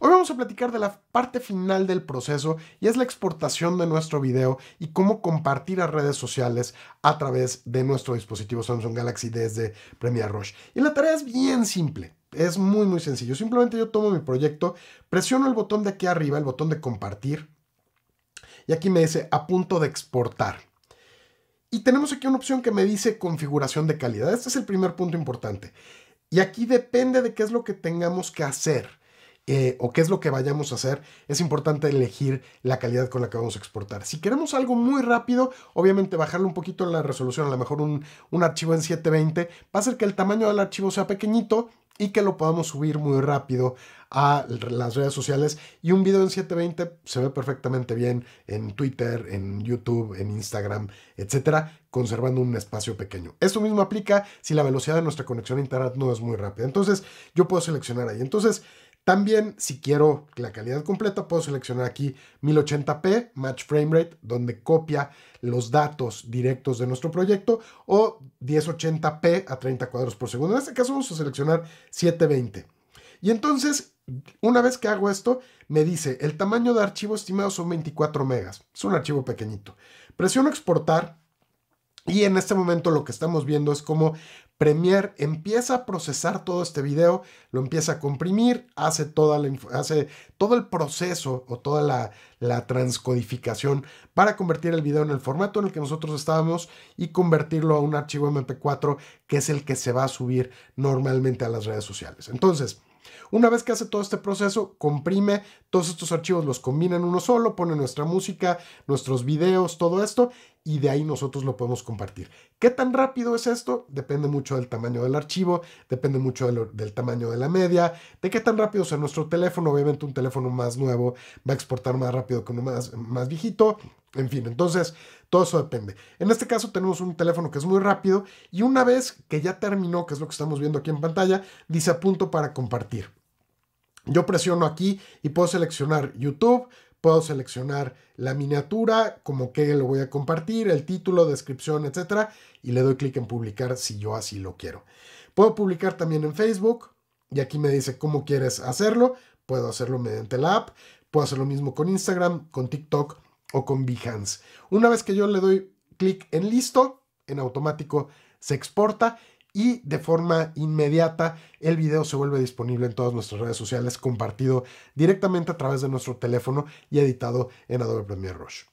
Hoy vamos a platicar de la parte final del proceso y es la exportación de nuestro video y cómo compartir a redes sociales a través de nuestro dispositivo Samsung Galaxy desde Premiere Rush. Y la tarea es bien simple. Es muy muy sencillo. Simplemente yo tomo mi proyecto, presiono el botón de aquí arriba, el botón de compartir. Y aquí me dice a punto de exportar. Y tenemos aquí una opción que me dice configuración de calidad. Este es el primer punto importante. Y aquí depende de qué es lo que tengamos que hacer. Eh, o qué es lo que vayamos a hacer, es importante elegir la calidad con la que vamos a exportar. Si queremos algo muy rápido, obviamente bajarle un poquito la resolución, a lo mejor un, archivo en 720, va a ser que el tamaño del archivo sea pequeñito y que lo podamos subir muy rápido a las redes sociales. Y un video en 720 se ve perfectamente bien en Twitter, en YouTube, en Instagram, etcétera, conservando un espacio pequeño. Esto mismo aplica si la velocidad de nuestra conexión a internet no es muy rápida. Entonces, yo puedo seleccionar ahí. Entonces, también, si quiero la calidad completa, puedo seleccionar aquí 1080p, Match Frame Rate, donde copia los datos directos de nuestro proyecto, o 1080p a 30 cuadros por segundo. En este caso vamos a seleccionar 720. Y entonces, una vez que hago esto, me dice, el tamaño de archivo estimado son 24 megas. Es un archivo pequeñito. Presiono exportar y en este momento lo que estamos viendo es cómo Premiere empieza a procesar todo este video, lo empieza a comprimir, hace, toda la, hace todo el proceso o toda la, la, transcodificación para convertir el video en el formato en el que nosotros estábamos y convertirlo a un archivo MP4 que es el que se va a subir normalmente a las redes sociales. Entonces, una vez que hace todo este proceso, comprime todos estos archivos, los combina en uno solo, pone nuestra música, nuestros videos, todo esto, y de ahí nosotros lo podemos compartir. ¿Qué tan rápido es esto? Depende mucho del tamaño del archivo, depende mucho del, tamaño de la media, de qué tan rápido sea nuestro teléfono. Obviamente un teléfono más nuevo va a exportar más rápido que uno más, más viejito. En fin, entonces todo eso depende. En este caso tenemos un teléfono que es muy rápido y una vez que ya terminó, que es lo que estamos viendo aquí en pantalla, dice apunto punto para compartir. Yo presiono aquí y puedo seleccionar YouTube, puedo seleccionar la miniatura, como que lo voy a compartir, el título, descripción, etcétera, y le doy clic en publicar si yo así lo quiero. Puedo publicar también en Facebook y aquí me dice cómo quieres hacerlo. Puedo hacerlo mediante la app, puedo hacer lo mismo con Instagram, con TikTok o con Behance. Una vez que yo le doy clic en listo, en automático se exporta y de forma inmediata el video se vuelve disponible en todas nuestras redes sociales compartido directamente a través de nuestro teléfono y editado en Adobe Premiere Rush.